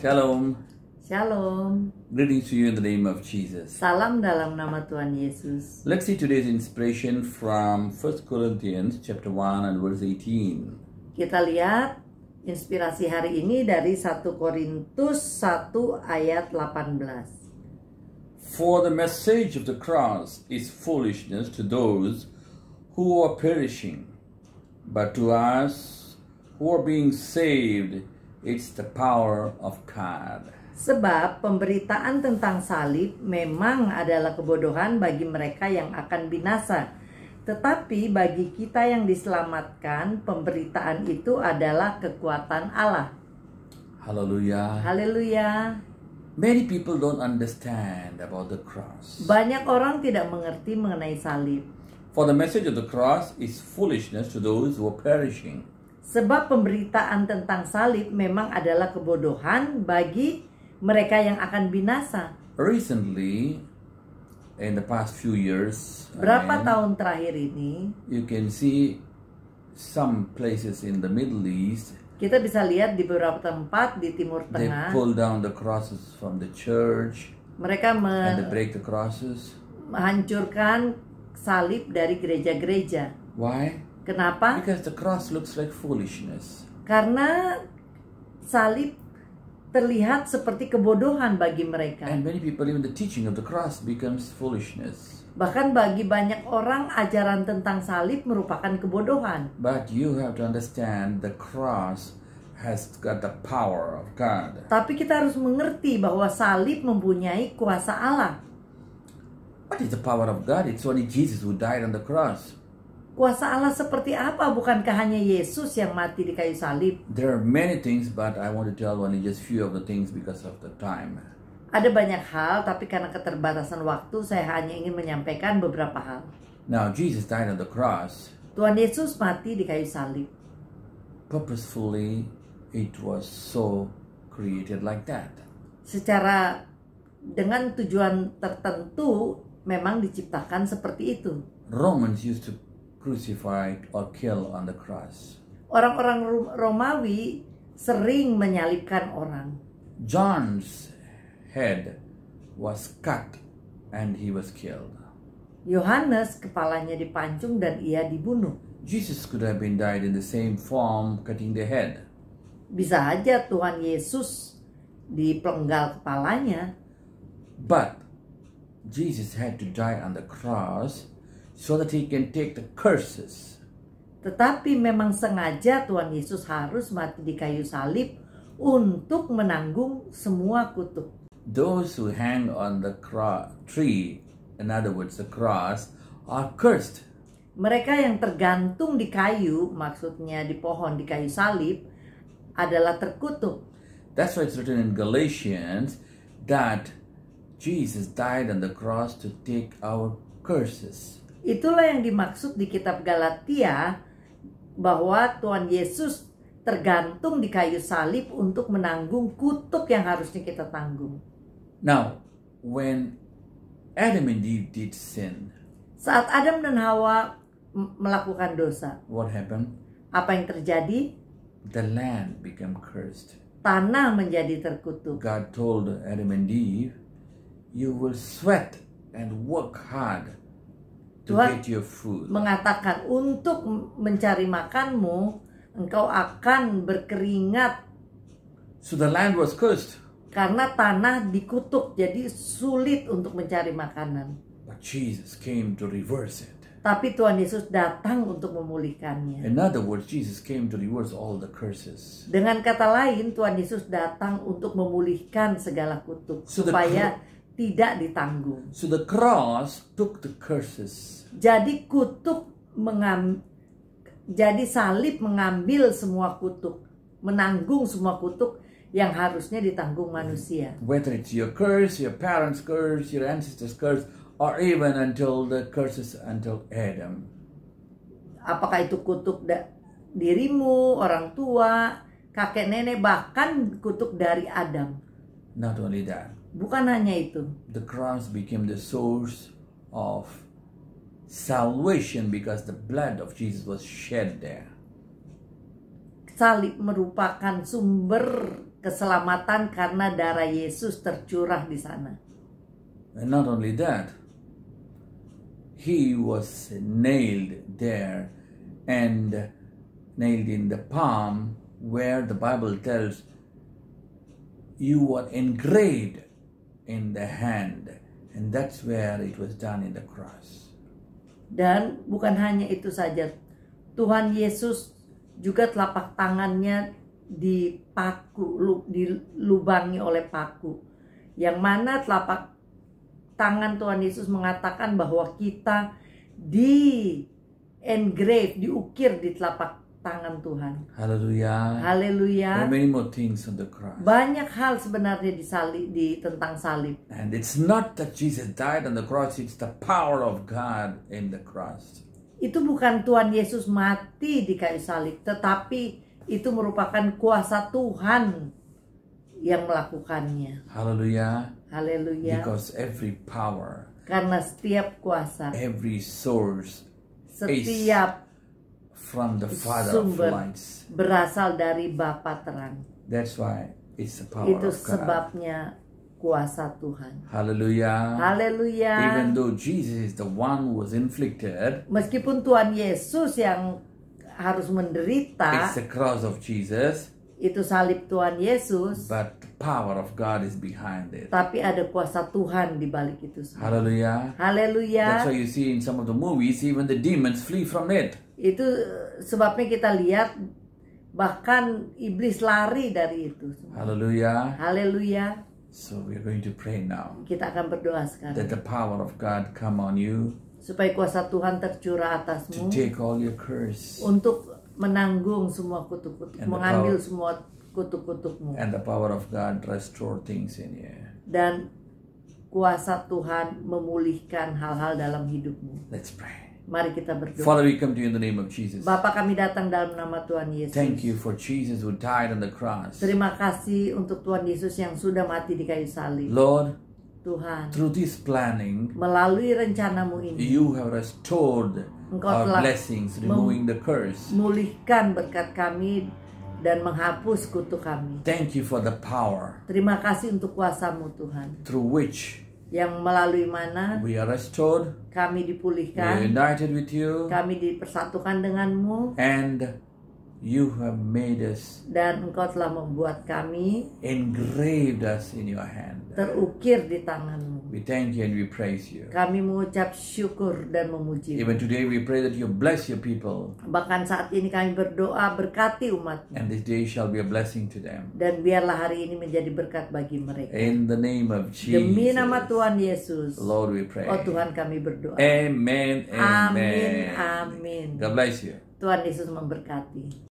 Shalom. Shalom. Greetings to you in the name of Jesus. Salam dalam nama Tuhan Yesus. Let's see today's inspiration from 1 Corinthians chapter 1 and verse 18. Kita lihat inspirasi hari ini dari 1 Korintus 1 ayat 18. For the message of the cross is foolishness to those who are perishing, but to us who are being saved It's the power of God. Sebab pemberitaan tentang salib memang adalah kebodohan bagi mereka yang akan binasa. Tetapi bagi kita yang diselamatkan, pemberitaan itu adalah kekuatan Allah. Haleluya. Haleluya. Many people don't understand about the cross. Banyak orang tidak mengerti mengenai salib. For the message of the cross is foolishness to those who are perishing. Sebab pemberitaan tentang salib memang adalah kebodohan bagi mereka yang akan binasa. Recently, in the past few years, berapa I tahun terakhir ini, you can see some places in the Middle East. Kita bisa lihat di beberapa tempat di Timur Tengah. They pull down the crosses from the church. Mereka me and they break the crosses. menghancurkan salib dari gereja-gereja. Why? Kenapa? Because the cross looks like foolishness. Karena salib terlihat seperti kebodohan bagi mereka. And many people even the teaching of the cross becomes foolishness. Bahkan bagi banyak orang ajaran tentang salib merupakan kebodohan. But you have to understand the cross has got the power of God. Tapi kita harus mengerti bahwa salib mempunyai kuasa Allah. What is the power of God? It's only Jesus who died on the cross. Kuasa Allah seperti apa? Bukankah hanya Yesus yang mati di kayu salib? There are many things, but I want to tell only just few of the things because of the time. Ada banyak hal, tapi karena keterbatasan waktu, saya hanya ingin menyampaikan beberapa hal. Now Jesus died on the cross. Tuhan Yesus mati di kayu salib. Purposefully, it was so created like that. Secara dengan tujuan tertentu memang diciptakan seperti itu. Romans used to crucified or killed on the cross. Orang-orang Romawi sering menyalibkan orang. John's head was cut and he was killed. Yohanes kepalanya dipancung dan ia dibunuh. Jesus could have been died in the same form cutting the head. Bisa aja Tuhan Yesus dipenggal kepalanya. But Jesus had to die on the cross so that he can take the curses. Tetapi memang sengaja Tuhan Yesus harus mati di kayu salib untuk menanggung semua kutuk. Those who hang on the tree, in other words the cross, are cursed. Mereka yang tergantung di kayu, maksudnya di pohon di kayu salib, adalah terkutuk. That's why it's written in Galatians that Jesus died on the cross to take our curses. Itulah yang dimaksud di kitab Galatia bahwa Tuhan Yesus tergantung di kayu salib untuk menanggung kutuk yang harusnya kita tanggung. Now, when Adam and Eve did sin. Saat Adam dan Hawa melakukan dosa. What happened? Apa yang terjadi? The land became cursed. Tanah menjadi terkutuk. God told Adam and Eve, you will sweat and work hard Tuhan mengatakan untuk mencari makanmu engkau akan berkeringat. So the land was cursed. Karena tanah dikutuk jadi sulit untuk mencari makanan. But Jesus came to reverse it. Tapi Tuhan Yesus datang untuk memulihkannya. In other words, Jesus came to reverse all the curses. Dengan kata lain, Tuhan Yesus datang untuk memulihkan segala kutuk so supaya tidak ditanggung. So the cross took the curses. Jadi kutuk mengam jadi salib mengambil semua kutuk, menanggung semua kutuk yang harusnya ditanggung manusia. Whether it's your curse, your parents' curse, your ancestors' curse, or even until the curses until Adam. Apakah itu kutuk da dirimu, orang tua, kakek nenek, bahkan kutuk dari Adam. Not only that, Bukan hanya itu. The cross became the source of salvation because the blood of Jesus was shed there. Salib merupakan sumber keselamatan karena darah Yesus tercurah di sana. And not only that, he was nailed there and nailed in the palm where the Bible tells you were engraved in the hand. And that's where it was done in the cross. Dan bukan hanya itu saja, Tuhan Yesus juga telapak tangannya dipaku, dilubangi oleh paku. Yang mana telapak tangan Tuhan Yesus mengatakan bahwa kita di engrave, diukir di telapak tangan Tuhan. Haleluya. Haleluya. There are many more things on the cross. Banyak hal sebenarnya di salib di tentang salib. And it's not that Jesus died on the cross, it's the power of God in the cross. Itu bukan Tuhan Yesus mati di kayu salib, tetapi itu merupakan kuasa Tuhan yang melakukannya. Haleluya. Haleluya. Because every power karena setiap kuasa, every source, setiap from the Father Sumber of lights. Berasal dari Bapa terang. That's why it's the power Itu of God. sebabnya kuasa Tuhan. Haleluya. Haleluya. Even though Jesus is the one who was inflicted. Meskipun Tuhan Yesus yang harus menderita. It's the cross of Jesus itu salib Tuhan Yesus. But the power of God is behind it. Tapi ada kuasa Tuhan di balik itu semua. Haleluya. Haleluya. That's why you see in some of the movies even the demons flee from it. Itu eh, sebabnya kita lihat bahkan iblis lari dari itu. Haleluya. Haleluya. So we are going to pray now. Kita akan berdoa sekarang. That the power of God come on you supaya kuasa Tuhan tercurah atasmu to take all your curse. untuk menanggung semua kutuk-kutuk, mengambil power, semua kutuk-kutukmu. And the power of God restore things in you. Dan kuasa Tuhan memulihkan hal-hal dalam hidupmu. Let's pray. Mari kita berdoa. Father, we come to you in the name of Jesus. Bapa kami datang dalam nama Tuhan Yesus. Thank you for Jesus who died on the cross. Terima kasih untuk Tuhan Yesus yang sudah mati di kayu salib. Lord, Tuhan. Through this planning, melalui rencanamu ini, you have restored Engkau our telah blessings, removing the curse. Mulihkan berkat kami dan menghapus kutu kami. Thank you for the power. Terima kasih untuk kuasamu Tuhan. Through which yang melalui mana we are restored, kami dipulihkan, we are united with you, kami dipersatukan denganmu, and You have made us dan Engkau telah membuat kami engraved us in your hand. Terukir di tanganmu. We thank you and we praise you. Kami mengucap syukur dan memuji. Even today we pray that you bless your people. Bahkan saat ini kami berdoa berkati umat. And this day shall be a blessing to them. Dan biarlah hari ini menjadi berkat bagi mereka. In the name of Jesus. Demi nama Tuhan Yesus. Lord we pray. Oh Tuhan kami berdoa. Amen. Amen. Amin. Amin. God bless you. Tuhan Yesus memberkati.